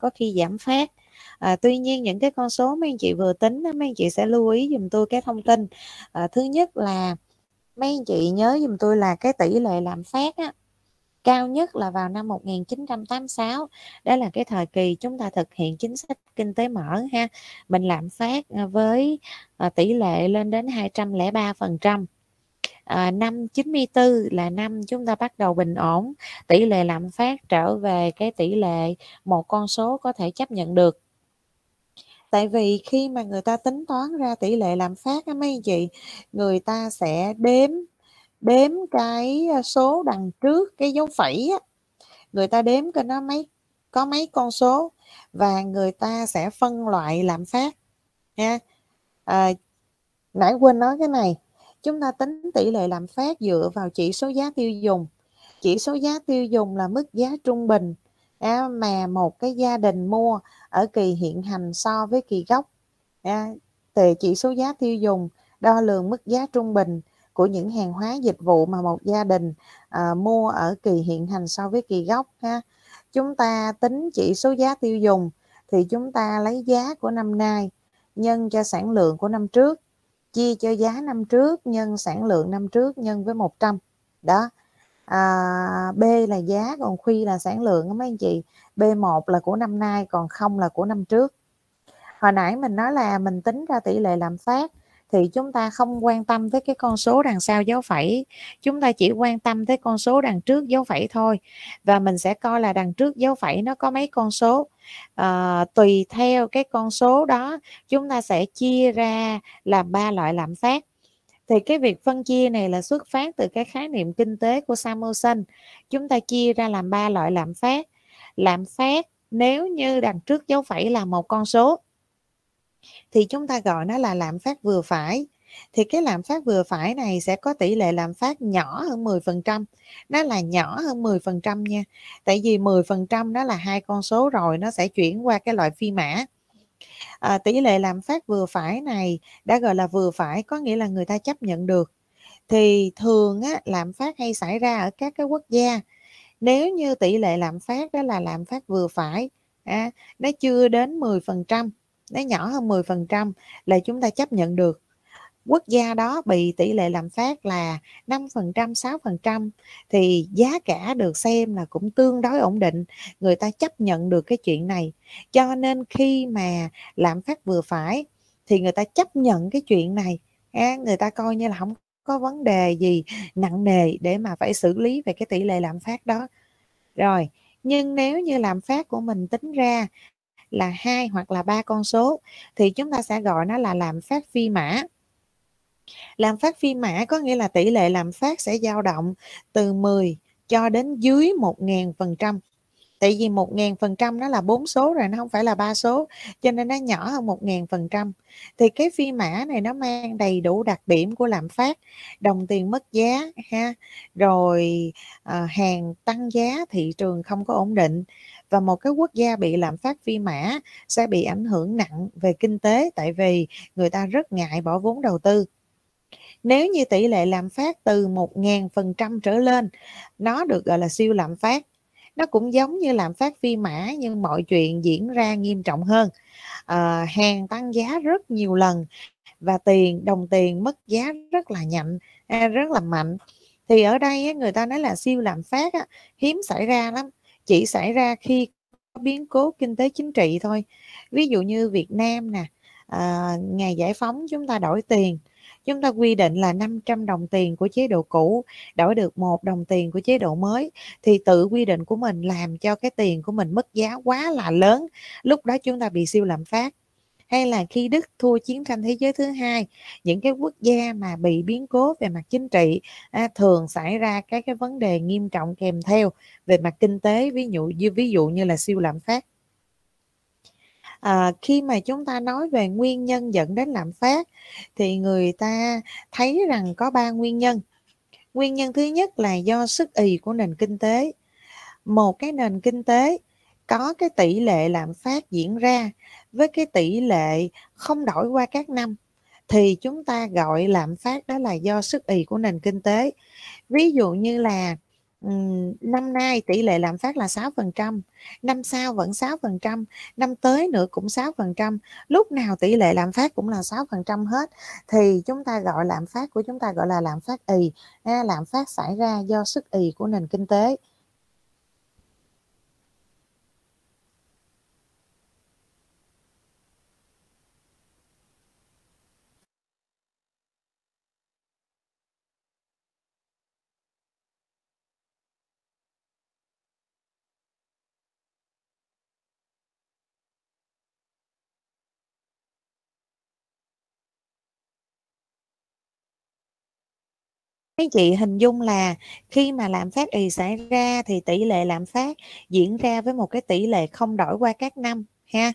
có khi giảm phát À, tuy nhiên những cái con số mấy anh chị vừa tính mấy anh chị sẽ lưu ý dùm tôi cái thông tin à, thứ nhất là mấy anh chị nhớ dùm tôi là cái tỷ lệ lạm phát á, cao nhất là vào năm 1986 đó là cái thời kỳ chúng ta thực hiện chính sách kinh tế mở ha mình lạm phát à, với à, tỷ lệ lên đến 203 phần trăm à, năm 94 là năm chúng ta bắt đầu bình ổn tỷ lệ lạm phát trở về cái tỷ lệ một con số có thể chấp nhận được tại vì khi mà người ta tính toán ra tỷ lệ lạm phát á mấy anh chị người ta sẽ đếm đếm cái ờ, số đằng trước cái dấu phẩy á người ta đếm cho nó mấy có mấy con số và người ta sẽ phân loại lạm phát nha à, nãy quên nói cái này chúng ta tính tỷ lệ lạm phát dựa vào chỉ số giá tiêu dùng chỉ số giá tiêu dùng là mức giá trung bình à, mà một cái gia đình mua ở kỳ hiện hành so với kỳ gốc à, từ chỉ số giá tiêu dùng đo lường mức giá trung bình của những hàng hóa dịch vụ mà một gia đình à, mua ở kỳ hiện hành so với kỳ gốc ha chúng ta tính chỉ số giá tiêu dùng thì chúng ta lấy giá của năm nay nhân cho sản lượng của năm trước chia cho giá năm trước nhân sản lượng năm trước nhân với 100 đó à, B là giá còn khuy là sản lượng đó mấy anh chị B1 là của năm nay còn không là của năm trước hồi nãy mình nói là mình tính ra tỷ lệ lạm phát thì chúng ta không quan tâm tới cái con số đằng sau dấu phẩy chúng ta chỉ quan tâm tới con số đằng trước dấu phẩy thôi và mình sẽ coi là đằng trước dấu phẩy nó có mấy con số à, tùy theo cái con số đó chúng ta sẽ chia ra làm ba loại lạm phát thì cái việc phân chia này là xuất phát từ cái khái niệm kinh tế của Samuelson chúng ta chia ra làm ba loại lạm phát lạm phát nếu như đằng trước dấu phẩy là một con số thì chúng ta gọi nó là lạm phát vừa phải thì cái lạm phát vừa phải này sẽ có tỷ lệ lạm phát nhỏ hơn 10%. Nó là nhỏ hơn 10% nha. Tại vì 10% đó là hai con số rồi nó sẽ chuyển qua cái loại phi mã. À, tỷ lệ lạm phát vừa phải này đã gọi là vừa phải có nghĩa là người ta chấp nhận được. Thì thường á, lạm phát hay xảy ra ở các cái quốc gia nếu như tỷ lệ lạm phát đó là lạm phát vừa phải à, nó chưa đến 10% nó nhỏ hơn 10% là chúng ta chấp nhận được quốc gia đó bị tỷ lệ lạm phát là 5%, 6% thì giá cả được xem là cũng tương đối ổn định, người ta chấp nhận được cái chuyện này. Cho nên khi mà lạm phát vừa phải thì người ta chấp nhận cái chuyện này, à, người ta coi như là không có vấn đề gì nặng nề để mà phải xử lý về cái tỷ lệ lạm phát đó. Rồi, nhưng nếu như lạm phát của mình tính ra là hai hoặc là ba con số thì chúng ta sẽ gọi nó là lạm phát phi mã làm phát phi mã có nghĩa là tỷ lệ làm phát sẽ dao động từ 10 cho đến dưới 1.000%. Tại vì 1.000% nó là bốn số rồi, nó không phải là ba số, cho nên nó nhỏ hơn 1.000%. Thì cái phi mã này nó mang đầy đủ đặc điểm của lạm phát, đồng tiền mất giá, ha, rồi à, hàng tăng giá, thị trường không có ổn định, và một cái quốc gia bị lạm phát phi mã sẽ bị ảnh hưởng nặng về kinh tế tại vì người ta rất ngại bỏ vốn đầu tư nếu như tỷ lệ lạm phát từ 1.000% trở lên nó được gọi là siêu lạm phát nó cũng giống như lạm phát phi mã nhưng mọi chuyện diễn ra nghiêm trọng hơn à, hàng tăng giá rất nhiều lần và tiền đồng tiền mất giá rất là nhạnh à, rất là mạnh thì ở đây người ta nói là siêu lạm phát hiếm xảy ra lắm chỉ xảy ra khi có biến cố kinh tế chính trị thôi ví dụ như Việt Nam nè à, ngày giải phóng chúng ta đổi tiền chúng ta quy định là 500 đồng tiền của chế độ cũ đổi được một đồng tiền của chế độ mới thì tự quy định của mình làm cho cái tiền của mình mất giá quá là lớn lúc đó chúng ta bị siêu lạm phát hay là khi Đức thua chiến tranh thế giới thứ hai những cái quốc gia mà bị biến cố về mặt chính trị à, thường xảy ra các cái vấn đề nghiêm trọng kèm theo về mặt kinh tế ví dụ như ví dụ như là siêu lạm phát à, khi mà chúng ta nói về nguyên nhân dẫn đến lạm phát thì người ta thấy rằng có ba nguyên nhân nguyên nhân thứ nhất là do sức ì của nền kinh tế một cái nền kinh tế có cái tỷ lệ lạm phát diễn ra với cái tỷ lệ không đổi qua các năm thì chúng ta gọi lạm phát đó là do sức ì của nền kinh tế. Ví dụ như là năm nay tỷ lệ lạm phát là 6%, năm sau vẫn 6%, năm tới nữa cũng 6%, lúc nào tỷ lệ lạm phát cũng là 6% hết thì chúng ta gọi lạm phát của chúng ta gọi là lạm phát ì, lạm phát xảy ra do sức ì của nền kinh tế. Các chị hình dung là khi mà lạm phát ì xảy ra thì tỷ lệ lạm phát diễn ra với một cái tỷ lệ không đổi qua các năm ha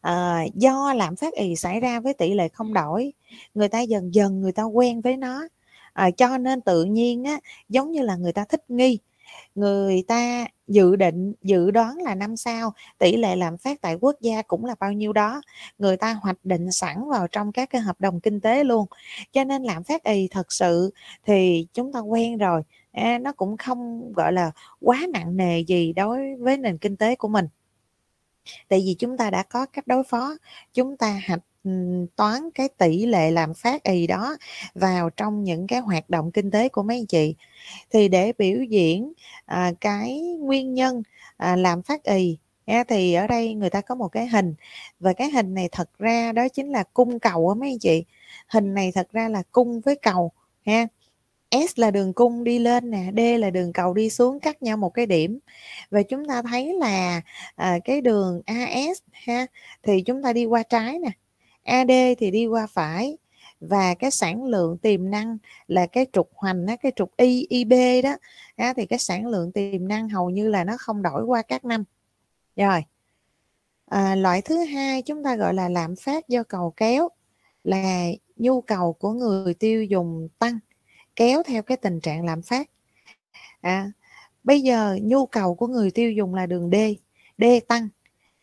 à, do lạm phát ì xảy ra với tỷ lệ không đổi người ta dần dần người ta quen với nó à, cho nên tự nhiên á giống như là người ta thích nghi người ta dự định dự đoán là năm sau tỷ lệ lạm phát tại quốc gia cũng là bao nhiêu đó người ta hoạch định sẵn vào trong các cái hợp đồng kinh tế luôn cho nên lạm phát y thật sự thì chúng ta quen rồi à, nó cũng không gọi là quá nặng nề gì đối với nền kinh tế của mình tại vì chúng ta đã có cách đối phó chúng ta hoạch toán cái tỷ lệ làm phát ì đó vào trong những cái hoạt động kinh tế của mấy anh chị thì để biểu diễn à, cái nguyên nhân à, làm phát ì thì ở đây người ta có một cái hình và cái hình này thật ra đó chính là cung cầu á mấy anh chị hình này thật ra là cung với cầu ha S là đường cung đi lên nè, D là đường cầu đi xuống cắt nhau một cái điểm. Và chúng ta thấy là à, cái đường AS ha thì chúng ta đi qua trái nè, AD thì đi qua phải và cái sản lượng tiềm năng là cái trục hoành á, cái trục y IB đó á, thì cái sản lượng tiềm năng hầu như là nó không đổi qua các năm rồi à, loại thứ hai chúng ta gọi là lạm phát do cầu kéo là nhu cầu của người tiêu dùng tăng kéo theo cái tình trạng lạm phát à, bây giờ nhu cầu của người tiêu dùng là đường D D tăng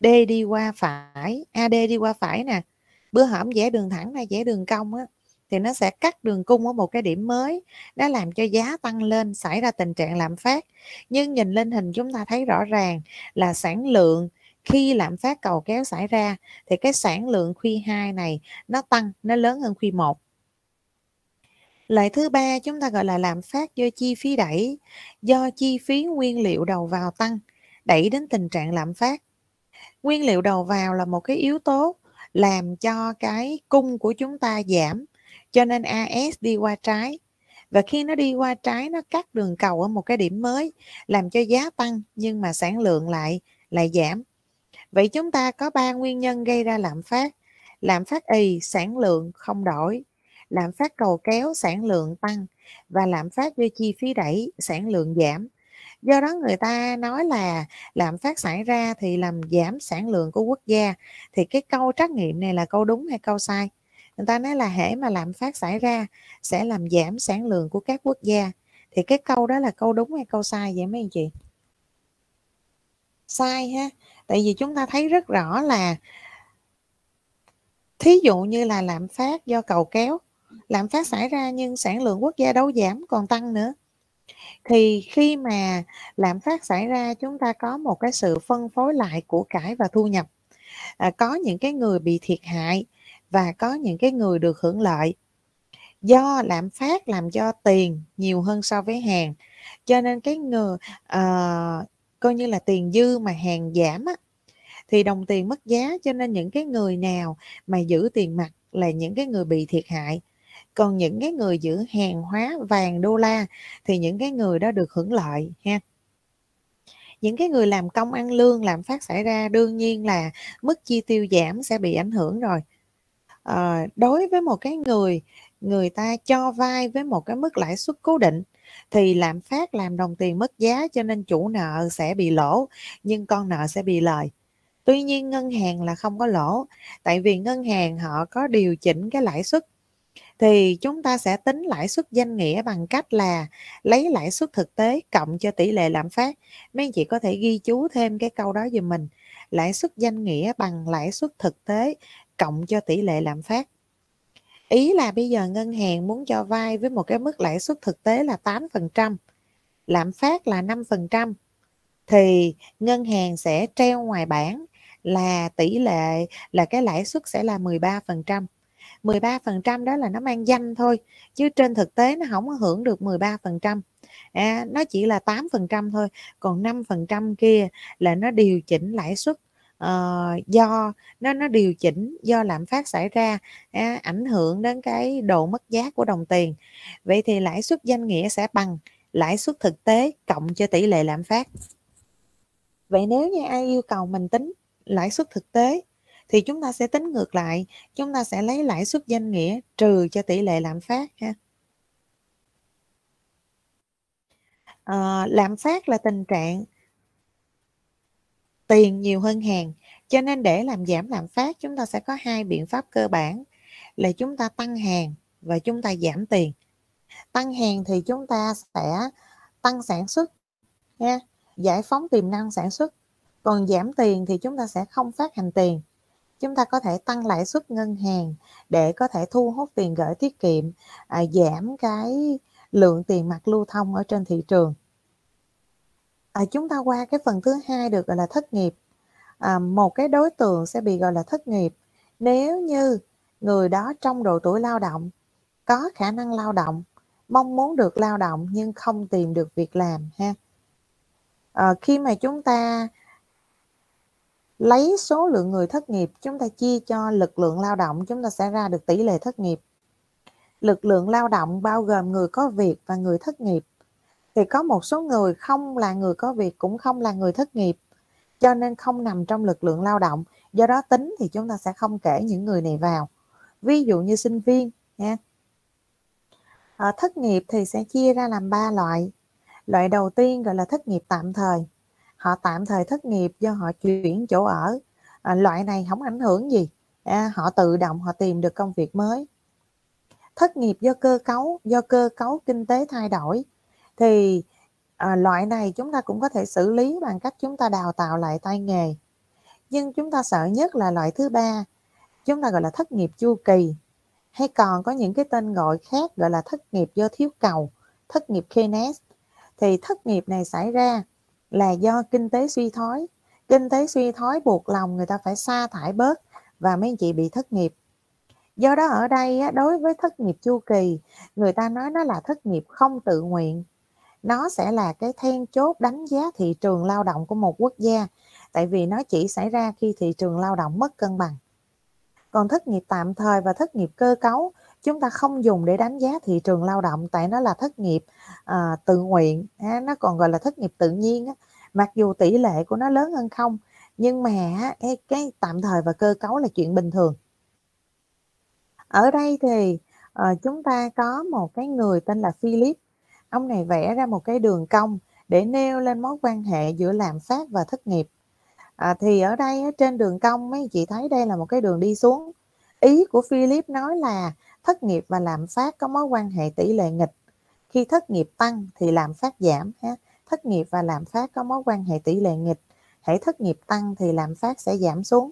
D đi qua phải AD đi qua phải nè bữa hổm vẽ đường thẳng hay vẽ đường cong á thì nó sẽ cắt đường cung ở một cái điểm mới nó làm cho giá tăng lên xảy ra tình trạng lạm phát nhưng nhìn lên hình chúng ta thấy rõ ràng là sản lượng khi lạm phát cầu kéo xảy ra thì cái sản lượng khuy 2 này nó tăng nó lớn hơn khuy 1 lợi thứ ba chúng ta gọi là lạm phát do chi phí đẩy, do chi phí nguyên liệu đầu vào tăng, đẩy đến tình trạng lạm phát. Nguyên liệu đầu vào là một cái yếu tố làm cho cái cung của chúng ta giảm cho nên AS đi qua trái và khi nó đi qua trái nó cắt đường cầu ở một cái điểm mới làm cho giá tăng nhưng mà sản lượng lại lại giảm vậy chúng ta có ba nguyên nhân gây ra lạm phát lạm phát y sản lượng không đổi lạm phát cầu kéo sản lượng tăng và lạm phát do chi phí đẩy sản lượng giảm do đó người ta nói là lạm phát xảy ra thì làm giảm sản lượng của quốc gia thì cái câu trắc nghiệm này là câu đúng hay câu sai người ta nói là hễ mà lạm phát xảy ra sẽ làm giảm sản lượng của các quốc gia thì cái câu đó là câu đúng hay câu sai vậy mấy anh chị sai ha tại vì chúng ta thấy rất rõ là thí dụ như là lạm phát do cầu kéo lạm phát xảy ra nhưng sản lượng quốc gia đâu giảm còn tăng nữa thì khi mà lạm phát xảy ra chúng ta có một cái sự phân phối lại của cải và thu nhập à, có những cái người bị thiệt hại và có những cái người được hưởng lợi do lạm phát làm cho tiền nhiều hơn so với hàng cho nên cái người à, coi như là tiền dư mà hàng giảm á, thì đồng tiền mất giá cho nên những cái người nào mà giữ tiền mặt là những cái người bị thiệt hại còn những cái người giữ hàng hóa vàng đô la thì những cái người đó được hưởng lợi ha những cái người làm công ăn lương làm phát xảy ra đương nhiên là mức chi tiêu giảm sẽ bị ảnh hưởng rồi à, đối với một cái người người ta cho vay với một cái mức lãi suất cố định thì lạm phát làm đồng tiền mất giá cho nên chủ nợ sẽ bị lỗ nhưng con nợ sẽ bị lời tuy nhiên ngân hàng là không có lỗ tại vì ngân hàng họ có điều chỉnh cái lãi suất thì chúng ta sẽ tính lãi suất danh nghĩa bằng cách là lấy lãi suất thực tế cộng cho tỷ lệ lạm phát mấy anh chị có thể ghi chú thêm cái câu đó giùm mình lãi suất danh nghĩa bằng lãi suất thực tế cộng cho tỷ lệ lạm phát ý là bây giờ ngân hàng muốn cho vay với một cái mức lãi suất thực tế là 8%, lạm phát là 5% thì ngân hàng sẽ treo ngoài bảng là tỷ lệ là cái lãi suất sẽ là 13%. 13% đó là nó mang danh thôi chứ trên thực tế nó không có hưởng được 13% à, nó chỉ là 8% thôi còn 5% kia là nó điều chỉnh lãi suất uh, do nó nó điều chỉnh do lạm phát xảy ra à, ảnh hưởng đến cái độ mất giá của đồng tiền vậy thì lãi suất danh nghĩa sẽ bằng lãi suất thực tế cộng cho tỷ lệ lạm phát vậy nếu như ai yêu cầu mình tính lãi suất thực tế thì chúng ta sẽ tính ngược lại chúng ta sẽ lấy lãi suất danh nghĩa trừ cho tỷ lệ lạm phát ha à, lạm phát là tình trạng tiền nhiều hơn hàng cho nên để làm giảm lạm phát chúng ta sẽ có hai biện pháp cơ bản là chúng ta tăng hàng và chúng ta giảm tiền tăng hàng thì chúng ta sẽ tăng sản xuất nha giải phóng tiềm năng sản xuất còn giảm tiền thì chúng ta sẽ không phát hành tiền chúng ta có thể tăng lãi suất ngân hàng để có thể thu hút tiền gửi tiết kiệm à, giảm cái lượng tiền mặt lưu thông ở trên thị trường à, chúng ta qua cái phần thứ hai được gọi là thất nghiệp à, một cái đối tượng sẽ bị gọi là thất nghiệp nếu như người đó trong độ tuổi lao động có khả năng lao động mong muốn được lao động nhưng không tìm được việc làm ha à, khi mà chúng ta lấy số lượng người thất nghiệp chúng ta chia cho lực lượng lao động chúng ta sẽ ra được tỷ lệ thất nghiệp lực lượng lao động bao gồm người có việc và người thất nghiệp thì có một số người không là người có việc cũng không là người thất nghiệp cho nên không nằm trong lực lượng lao động do đó tính thì chúng ta sẽ không kể những người này vào ví dụ như sinh viên nha ờ, thất nghiệp thì sẽ chia ra làm ba loại loại đầu tiên gọi là thất nghiệp tạm thời họ tạm thời thất nghiệp do họ chuyển chỗ ở à, loại này không ảnh hưởng gì à, họ tự động họ tìm được công việc mới thất nghiệp do cơ cấu do cơ cấu kinh tế thay đổi thì à, loại này chúng ta cũng có thể xử lý bằng cách chúng ta đào tạo lại tay nghề nhưng chúng ta sợ nhất là loại thứ ba chúng ta gọi là thất nghiệp chu kỳ hay còn có những cái tên gọi khác gọi là thất nghiệp do thiếu cầu thất nghiệp Keynes thì thất nghiệp này xảy ra là do kinh tế suy thoái kinh tế suy thoái buộc lòng người ta phải sa thải bớt và mấy anh chị bị thất nghiệp do đó ở đây đối với thất nghiệp chu kỳ người ta nói nó là thất nghiệp không tự nguyện nó sẽ là cái then chốt đánh giá thị trường lao động của một quốc gia tại vì nó chỉ xảy ra khi thị trường lao động mất cân bằng còn thất nghiệp tạm thời và thất nghiệp cơ cấu chúng ta không dùng để đánh giá thị trường lao động tại nó là thất nghiệp à, tự nguyện à, nó còn gọi là thất nghiệp tự nhiên á. mặc dù tỷ lệ của nó lớn hơn không nhưng mà cái, cái tạm thời và cơ cấu là chuyện bình thường ở đây thì à, chúng ta có một cái người tên là Philip ông này vẽ ra một cái đường cong để nêu lên mối quan hệ giữa lạm phát và thất nghiệp à, thì ở đây trên đường cong mấy chị thấy đây là một cái đường đi xuống ý của Philip nói là thất nghiệp và lạm phát có mối quan hệ tỷ lệ nghịch khi thất nghiệp tăng thì lạm phát giảm ha thất nghiệp và lạm phát có mối quan hệ tỷ lệ nghịch hãy thất nghiệp tăng thì lạm phát sẽ giảm xuống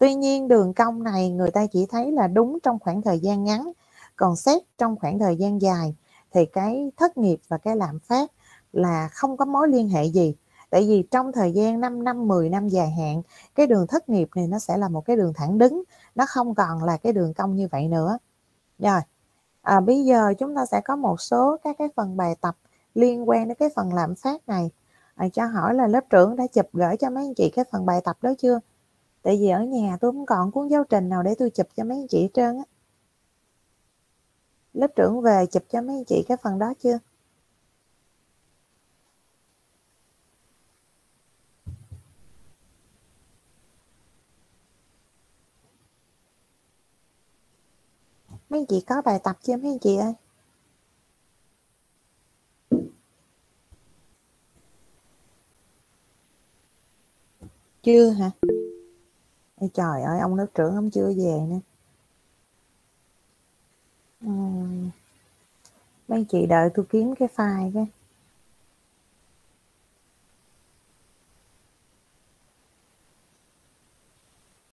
tuy nhiên đường cong này người ta chỉ thấy là đúng trong khoảng thời gian ngắn còn xét trong khoảng thời gian dài thì cái thất nghiệp và cái lạm phát là không có mối liên hệ gì tại vì trong thời gian 5 năm 10 năm dài hạn cái đường thất nghiệp này nó sẽ là một cái đường thẳng đứng nó không còn là cái đường cong như vậy nữa rồi, à, bây giờ chúng ta sẽ có một số các cái phần bài tập liên quan đến cái phần lạm phát này. À, cho hỏi là lớp trưởng đã chụp gửi cho mấy anh chị cái phần bài tập đó chưa? Tại vì ở nhà tôi không còn cuốn giáo trình nào để tôi chụp cho mấy anh chị hết trơn á. Lớp trưởng về chụp cho mấy anh chị cái phần đó chưa? Mấy chị có bài tập chưa mấy chị ơi? Chưa hả? Ê, trời ơi, ông lớp trưởng ông chưa về nữa. Mấy chị đợi tôi kiếm cái file cái.